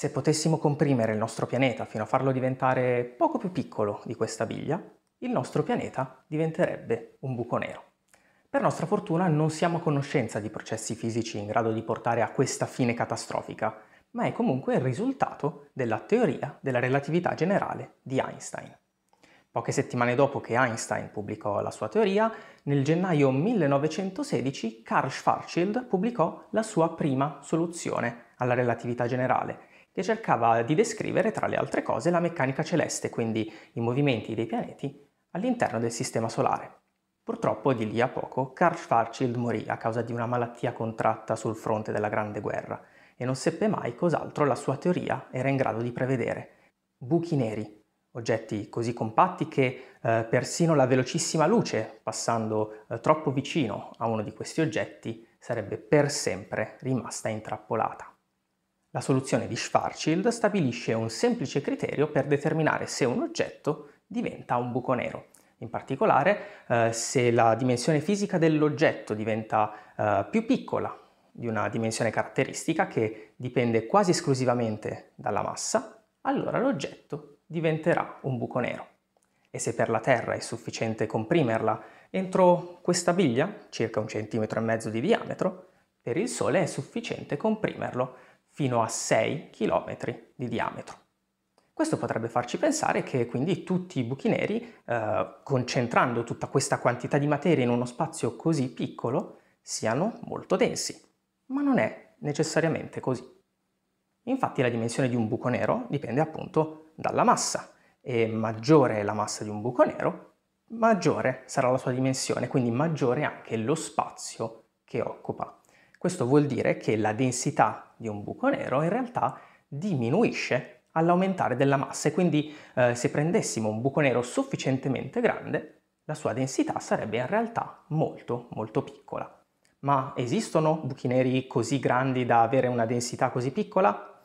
Se potessimo comprimere il nostro pianeta fino a farlo diventare poco più piccolo di questa biglia, il nostro pianeta diventerebbe un buco nero. Per nostra fortuna non siamo a conoscenza di processi fisici in grado di portare a questa fine catastrofica, ma è comunque il risultato della teoria della relatività generale di Einstein. Poche settimane dopo che Einstein pubblicò la sua teoria, nel gennaio 1916 Karl Schwarzschild pubblicò la sua prima soluzione alla relatività generale, che cercava di descrivere tra le altre cose la meccanica celeste, quindi i movimenti dei pianeti all'interno del Sistema Solare. Purtroppo di lì a poco Karl Schwarzschild morì a causa di una malattia contratta sul fronte della Grande Guerra e non seppe mai cos'altro la sua teoria era in grado di prevedere. Buchi neri, oggetti così compatti che eh, persino la velocissima luce, passando eh, troppo vicino a uno di questi oggetti, sarebbe per sempre rimasta intrappolata. La soluzione di Schwarzschild stabilisce un semplice criterio per determinare se un oggetto diventa un buco nero. In particolare, eh, se la dimensione fisica dell'oggetto diventa eh, più piccola di una dimensione caratteristica che dipende quasi esclusivamente dalla massa, allora l'oggetto diventerà un buco nero. E se per la Terra è sufficiente comprimerla entro questa biglia, circa un centimetro e mezzo di diametro, per il Sole è sufficiente comprimerlo fino a 6 km di diametro. Questo potrebbe farci pensare che quindi tutti i buchi neri, eh, concentrando tutta questa quantità di materia in uno spazio così piccolo, siano molto densi, ma non è necessariamente così. Infatti la dimensione di un buco nero dipende appunto dalla massa e maggiore è la massa di un buco nero, maggiore sarà la sua dimensione, quindi maggiore anche lo spazio che occupa questo vuol dire che la densità di un buco nero in realtà diminuisce all'aumentare della massa e quindi eh, se prendessimo un buco nero sufficientemente grande, la sua densità sarebbe in realtà molto molto piccola. Ma esistono buchi neri così grandi da avere una densità così piccola?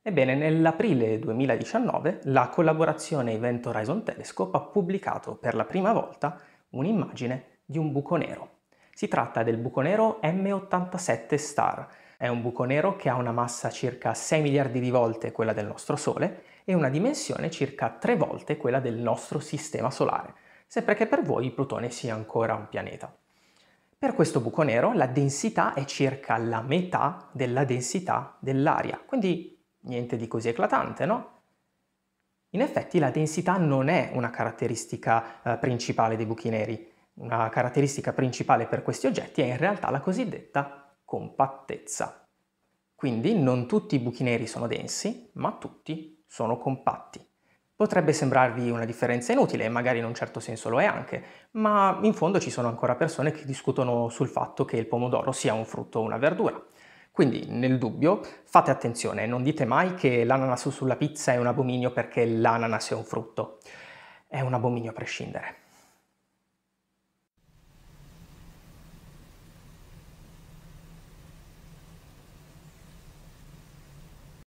Ebbene, nell'aprile 2019 la collaborazione Event Horizon Telescope ha pubblicato per la prima volta un'immagine di un buco nero. Si tratta del buco nero M87 Star. È un buco nero che ha una massa circa 6 miliardi di volte quella del nostro Sole e una dimensione circa 3 volte quella del nostro Sistema Solare, sempre che per voi Plutone sia ancora un pianeta. Per questo buco nero la densità è circa la metà della densità dell'aria, quindi niente di così eclatante, no? In effetti la densità non è una caratteristica eh, principale dei buchi neri, una caratteristica principale per questi oggetti è in realtà la cosiddetta compattezza. Quindi non tutti i buchi neri sono densi, ma tutti sono compatti. Potrebbe sembrarvi una differenza inutile, e magari in un certo senso lo è anche, ma in fondo ci sono ancora persone che discutono sul fatto che il pomodoro sia un frutto o una verdura. Quindi, nel dubbio, fate attenzione, non dite mai che l'ananas sulla pizza è un abominio perché l'ananas è un frutto. È un abominio a prescindere.